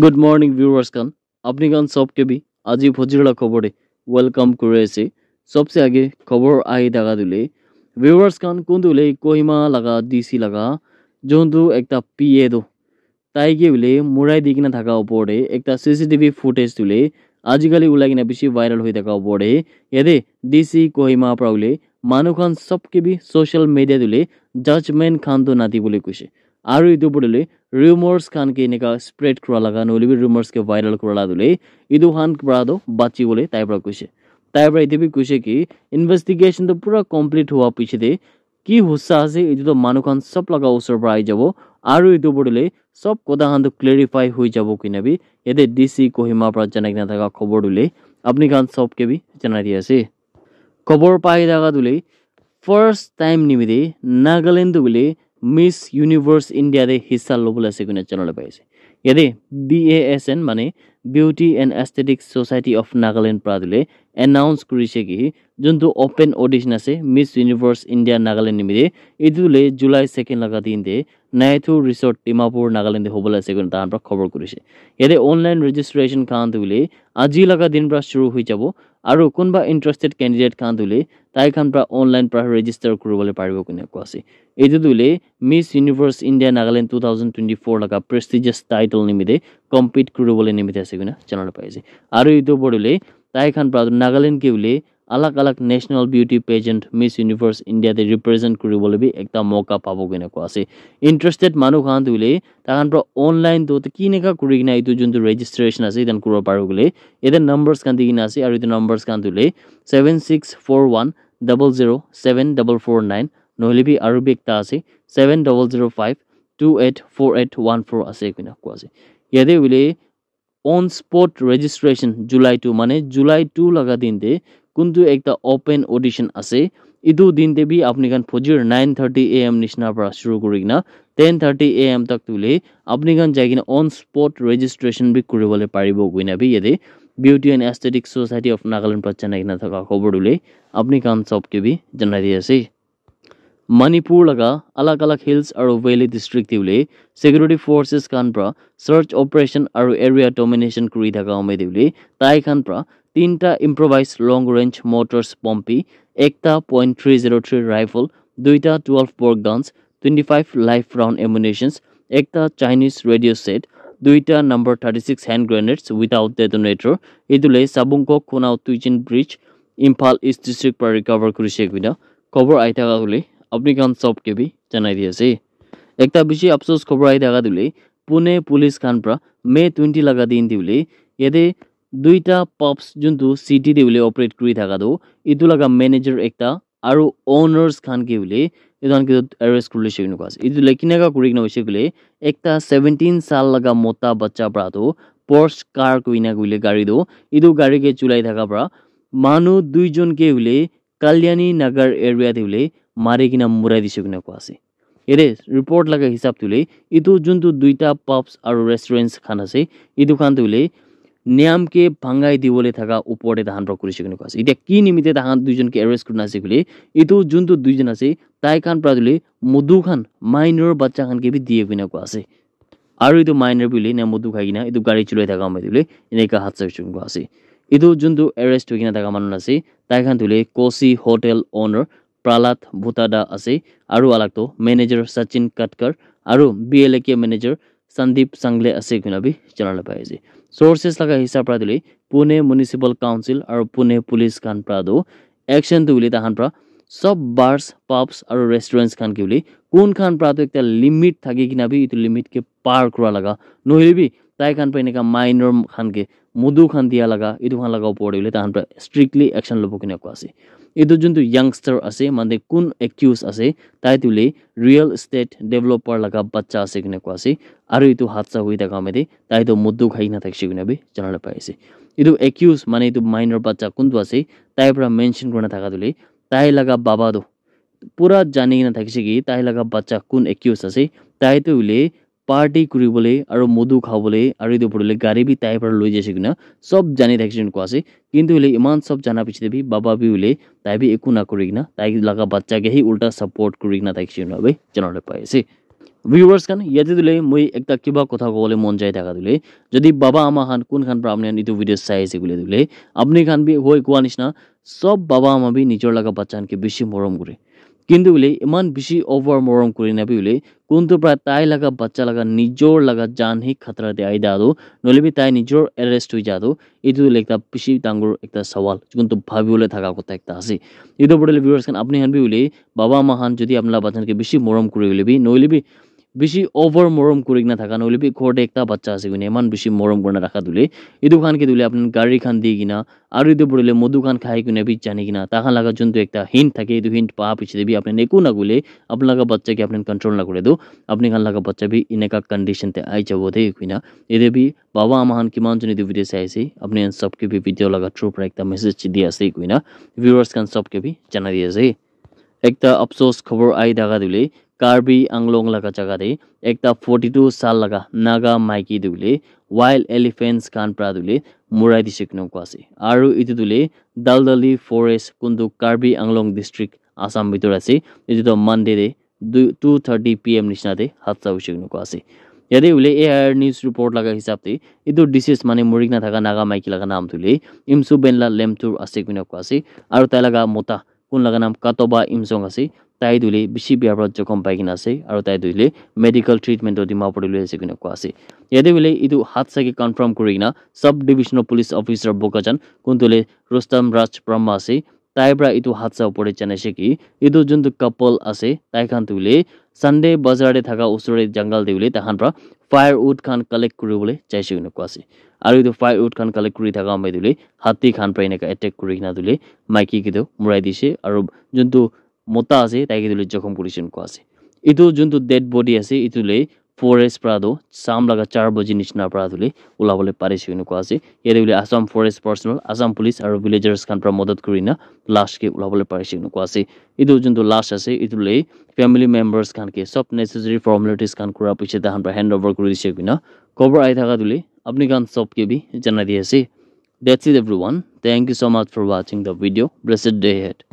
good morning viewers খান আপুনি কাৰণ চব কেবি আজি ভজিৰলা খবৰে ৱেলকাম কৰি আছে চবচে আগে খবৰ আহি থাকা দিলে ভিউৱাৰ্চ খান কোনটোলে কহিমা লগা ডি চি লগা যোনটো এটা পি এ দো তাইকে বোলে মূৰাই দি কিনে থকা ওপৰতে এটা চি চি টিভি ফুটেজ তোলে আজিকালি ওলাই কিনে বেছি ভাইৰেল হৈ থকা ওপৰতে ইয়াতে ডি চি কহিমাৰ পৰা বোলে মানুহখন চব কেবি ছ'চিয়েল মিডিয়াত বোলে জাজমেণ্ট খানটো নাতি কৈছে आरु ಇದು ಬುಡಲೆ ರೂಮರ್ಸ್ ಕಾನ್ ಕೆ ನಿಕ ಸ್ಪ್ರೆಡ್ ಕರಲಗ ನೋಲಿಬಿ ರೂಮರ್ಸ್ ಕೆ ವೈರಲ್ ಕರಲಾದುಲೆ ಇದು ಹಾನ್ ಬರಾದೋ ಬಾಚಿ ಬೋಲೆ ತೈಬ್ರ ಕುಶೆ তাইবার ইতিবি কুশে কি ইনভেস্টিগেশন তো পুরা কমপ্লিট হওয়া পিছিতে কি হুসা আছে এইটো তো মানুহখন চব লগা ওচৰৰ পৰা আহি যাব আৰু এইটো বুলিলে চব কথাখানটো ক্লেৰিফাই হৈ যাব কি কিনাবি ইয়াতে ডি চি কহিমাৰ পৰা জনাই কিনা থকা খবৰ দিলে আপুনি খান চবকে বি জনাই দি আছে খবৰ পাই থকা দিলে ফাৰ্ষ্ট টাইম নিমিতে নাগালেণ্ড বুলি মিছ ইউনিভাৰ্চ ইণ্ডিয়াৰে হিচা ল'বলৈ আছে কোনে জানিবলৈ পাইছে ইয়াতে বি এ এছ এন মানে beauty and aesthetics society of Nagaland প্ৰাদুলে এনাউন্স কৰিছে কি যোনটো অ'পেন অডিশ্যন আছে মিছ ইউনিভাৰ্চ ইণ্ডিয়া নাগালেণ্ড নিমিত্তে এইটোলৈ জুলাই ছেকেণ্ড লগা দিনতে নাইথু ৰিচৰ্ট ডিমাপুৰ নাগালেণ্ডে হ'বলৈ আছে কোনো তাহাৰ পৰা খবৰ কৰিছে ইয়াতে অনলাইন ৰেজিষ্ট্ৰেশ্যন কাউণ্ট বুলি আজি লগা দিনৰ পৰা শ্বুৰু হৈ যাব আৰু কোনোবা ইণ্টাৰেষ্টেড কেণ্ডিডেট কাউণ্ট বুলি তাইখন পৰা অনলাইন পৰা ৰেজিষ্টাৰ কৰিবলৈ পাৰিব কেনেকুৱা আছে এইটোতো বুলি Miss Universe India Nagaland two thousand twenty four লগা প্ৰেষ্টিজিয়াছ টাইটল নিমিত্তে কম্পিট কৰিবলৈ নিমিত্তে আছে কোনে জানিব পাৰিছে আৰু এইটো পৰিলে তাইখন পৰা নাগালেণ্ড কি বুলি আলগ আলগ national beauty pageant Miss Universe ইণ্ডিয়াতে ৰিপ্ৰেজেণ্ট কৰিবলৈ এটা মৌকা পাব কেনেকুৱা আছে ইণ্টাৰেষ্টেড মানুহ কাৰণ বুলি তাৰ পৰা অনলাইন তো কেনেকুৱা কৰি কিনে এইটো যোনটো ৰেজিষ্ট্ৰেশ্যন আছে এতিয়া কৰিব পাৰোঁ বুলি এতিয়া নম্বৰছ কান্দি কিনে আছে আৰু এতিয়া নম্বৰছ কান্দি বুলি seven six four one double zero' seven double four nine নহ'লে বি আৰু বি এটা আছে seven double zero' five two eight four eight one four আছে কিনে কোৱা আছে ইয়াতে বুলি on spot registration July two মানে জুলাই টু লাগা দিন দে কিন্তু একটা ওপেন অডিশন আছে ইদু দিন দেবি আপনি কান ফজির নাইন থার্টি এ এম নিচিনাৰ পৰা শুরু করি কিনা টেন থার্টি এ এম তাক তুলে আপনি কান যাই কিনা অন স্পট রেজিস্ট্রেশন বি করবলে পাৰিব গুইনা বি ইয়াতে beauty and aesthetic society of Nagaland পৰা না কিনা থাকা খবর উলে আপনি কান সবকে বি জানাই দি মণিপুৰ লগা আলাক আলাক হিলছ আৰু ভেলী ডিষ্ট্ৰিক্টিভলি ছিকিউৰিটি ফ'ৰ্চেছ খান পৰা চাৰ্চ অপাৰেশ্যন আৰু এৰিয়া ডমিনেশ্যন কৰি থকা সময় বুলি তাই খান পৰা তিনিটা ইম্প্ৰভাইজ লং ৰেঞ্জ মটৰ্ছ পম্পি একটা point three zero' three rifle দুইটা twelve bore guns twenty five live round ammunitions একটা চাইনিজ ৰেডিঅ' ছেট দুইটা number thirty six hand grenades without detonator এইটোলে Sabungkhok Khunou Tuichin bridge Imphal East district পৰা ৰিকভাৰ কৰিছে একবিধ খবৰ আহি আপনিকান্ত চব কেবি জানাই দিয়েছে একটা বেশি আফসোস খবর আই দেখা দিলে পুনে পুলিশ খানপরা মে টুয়েন্টি লাগা দিন দিবলে এদে দুইটা পাবস যোনটো সিটি দিবলে অপারেট কৰি থাকাটো ইটো লগা মেনেজাৰ একটা আৰু অ'নাৰ্ছ খান কি বোলে এইজন কিন্তু এৰেষ্ট কৰিলে সেইখিনি কোৱা আছে এইটো লেখিনাকা কৰি কিনে হৈছে বোলে একটা ছেভেণ্টিন চাল লগা মোটা বাচ্চা পৰাটো পৰ্চ কাৰ কইনা কৰিলে গাড়ীটো এইটো গাড়ীকে চলাই থকা পৰা মানুহ দুইজনকে বোলে এরিয়া काल्यानी नगर एरिया तिउले मारिकन मुराइदिसकिन আছে এরে রিপোর্ট লাগে হিসাব তুলে এইটো যোনটো দুইটা পাবছ আর রেস্টুরেন্টস খান আছে এইটো খান তুলে নিয়ামকে ভাঙাই দিবলৈ থকা ওপৰতে তাহাঁতৰ কৰিছে কেনেকুৱা আছে এতিয়া কি নিমিত্তে তাহাঁত দুইজনকে এৰেষ্ট করে আছে বলে এইটো যোনটো দুইজন আছে তাই খান পৰা তুলি মধু খান মাইনর বাচ্চা খানকে বি দিয়ে কেনেকুৱা আছে আর এইটো মাইনর বলে না মধু খাই কিনা এইটো গাড়ি চলাই থাকা সময় তুলি এনেকা হাত চাই কেনেকুৱা আছে ইটো যোনটো এৰেষ্ট হৈ কিনে থকা মানুহ আছে তাইখান ধৰিলে কচি হোটেল অ'নাৰ প্ৰহ্লাদ ভূটাদা আছে আৰু আলাকটো মেনেজাৰ শচীন কটকৰ আৰু B L A K manager Sandeep চাংলে আছে কিনা বি জনালে পাই আছে চৰ্চেছ লগা হিচাপ পৰা ধৰি পুনে মিউনিচিপেল কাউঞ্চিল আৰু পুনে পুলিচ খান পৰা দো একশ্যনটো বুলি তাহান পৰা চব বাৰ্ছ পাবছ আৰু ৰেষ্টুৰেণ্টছ খান কি বুলি কোনখন পৰাটো এতিয়া লিমিট থাকি কিনা বি এইটো লিমিটকৈ পাৰ কৰা লগা নহ'লে বি তাইখান পৰা এনেকুৱা মাইনৰ খানকৈ মধু খান দিয়া লগা এইটো খান লগা ওপৰত দিবলৈ তাহান ষ্ট্ৰিক্টলি একশ্যন ল'ব কেনেকুৱা আছে এইটো যোনটো য়াংষ্টাৰ আছে মানে কোন একিউজ আছে তাইটো লৈ ৰিয়েল ইষ্টেট ডেভেলপাৰ লগা বাচ্চা আছে কেনেকুৱা আছে আৰু এইটো হাদচা হৈ থকা মেদি তাইতো মধু খাই নাথাকিছে কোনে আমি জনালৈ পাই এইটো একিউজ মানে এইটো মাইনৰ বাচ্চা কোনটো আছে তাইৰ পৰা মেনশ্যন কৰি নাথাকা তুলি তাই লগা বাবাটো পূৰা জানি নাথাকিছে কি তাই লগা বাচ্চা কোন একিউজ আছে তাইতো বুলি পাৰ্টি কৰিবলৈ আৰু মধু খাবলৈ আৰু এইটো পঢ়িবলৈ গাড়ী বি তাইৰ পৰা লৈ যাইছে কিনা চব জানি থাকিছে কোৱা আছে কিন্তু বোলে ইমান চব জানা পিছতে বি বাবা বি বোলে তাই বি একো নাকৰি কিনা তাইক লগা বাচ্চাকে সি উল্টা ছাপৰ্ট কৰি কিনা থাকিছে কিনা বাই জানলৈ পাই আছে ভিউৱাৰ্ছ খান ইয়াতে দিলে মই এটা কিবা কথা ক'বলৈ মন যায় থকা দিলে যদি বাবা আমা খান কোনখন পৰা আপুনি এইটো ভিডিঅ' চাই আছে বুলি দিলে আপুনি খান বি হৈ কোৱা নিচিনা চব বাবা আমা বি নিজৰ লগা বাচ্চাখানকে বেছি মৰম কৰে কিন্তু বোলে ইমান বেছি অভাৰ মৰম কৰি নাপিবলে কোনটোৰ পৰা তাই লগা বাচ্চা লগা নিজৰ লগা জান হি খাতৰাতে আই দাদো নলেবি তাই নিজৰ এৰেষ্ট হৈ যাদো এইটো একটা বেছি ডাঙৰ একটা সৱাল যোনটো ভাবিবলৈ থকা কথা একটা আছে এইটো বৰ্ডলে ভিউৱাৰ্ছ খান আপুনি হান বি বোলে বাবা মা হান যদি আপোনাৰ বাচ্চাকে বেছি মৰম কৰি বি নইলেবি বেছি অ'ভাৰ মৰম কৰি কিনা থকা নহ'লে ঘরে একটা বাচ্চা আছে কিনে ইমান বেছি মৰম কৰি রাখা দিলে এইটো খানকে দিলে আপোনাৰ গাড়ি খান দিয়ে কিনা আর এইটো পৰিলে মধু খান খাই কিনা বি জানি কিনা তাহা লগা যোনটো একটা হিন্ট থাকে এইটো হিন্ট পিছিয়ে পিছতে আপনি একু না গুলে আপনার বাচ্চাকে আপনি কন্ট্রোল না করে দো আপনি খান লাগা বাচ্চা বি এনেকা কন্ডিশনতে আই যাবো দেই কিনা এতিয়া বি বাবা আমাহান কিমান জন ভিডিঅ' ভিডিও চাইছে আপনি সবকে বি ভিডিও লাগা থ্ৰুৰ পৰা একটা মেসেজ দিয়ে আছে কিনা ভিউয়ার্স খান সবকে বি জানা দিয়ে আছে একটা আফসোস খবর আই দাগা দিলে कार्बी आंगलोंग लगा जगह दे एक ता 42 साल लगा नागा माइकी दुले वाइल्ड एलिफेंट्स कान प्रा दुले मुराई दी सिक्नु क्वासे आरु इति दुले दलदली फॉरेस्ट कुंदु कार्बी आंगलोंग डिस्ट्रिक्ट आसाम भितर आसे इति तो मंडे दे 2:30 पीएम निशना दे हादसा हुसिक्नु क्वासे ইয়াতে উলে এ আয়ার নিউজ রিপোর্ট লাগা হিসাবতে এইটো ডিসিজ মানে মুরিক না থাকা নাগা মাইকি লাগা নাম তুলে ইমসু বেনলা লেমতুর আছে কিনা কোৱা আছে আৰু তাই লাগা মোতা কোন লগা নাম কাটবা ইমজং আছে তাই দুলে বেশি বিয়ার পর জখম পাই কিনা আছে আর তাই দুইলে মেডিকেল ট্রিটমেন্ট ডিমাপুর লই আছে কিনা কোয়া আছে ইয়াদে বলে ইদু হাত সাকে কনফার্ম করি না sub divisional police officer Bokajan কোন দুলে রুস্তম রাজ ব্রহ্মা আছে তাইৰ পৰা এইটো হাত চাব পৰিছে নে কি এইটো যোনটো কাপল আছে তাইখান তুলি চানডে বজাৰতে থকা ওচৰৰে জংগল দি বুলি তাইখান পৰা ফায়াৰ উড খান কালেক্ট কৰিবলৈ চাইছে এনেকুৱা আছে আৰু এইটো ফায়াৰ উড খান কালেক্ট কৰি থকা সময় তুলি হাতীখান পৰা এনেকৈ এটেক কৰি কিনা তুলি মাইকীকেইটো মূৰাই দিছে আৰু যোনটো মতা আছে তাইকে তুলি জখম কৰিছে এনেকুৱা আছে এইটো যোনটো ডেড বডি আছে এইটো লৈ ফৰেষ্ট পৰাটো চাম লগা চাৰ বজি নিচিনাৰ পৰা ধৰি ওলাবলৈ পাৰিছে এনেকুৱা আছে ইয়াতে বুলি Assam forest personnel Assam police আৰু ভিলেজাৰ্ছ খান পৰা মদত কৰি না লাষ্টকৈ ওলাবলৈ পাৰিছে এনেকুৱা আছে এইটো যোনটো লাষ্ট আছে এইটো লৈ ফেমিলি মেম্বাৰ্ছ খানকে চব নেচেচেৰী ফৰ্মেলিটিছ খান কৰাৰ পিছত তাহান পৰা হেণ্ড অভাৰ কৰি দিছে কিনা খবৰ আহি থকা তুলি আপুনি কাৰণ চবকে বি জনাই দি আছে that's is everyone thank you so' much for ৱাচিং the video' blessed day head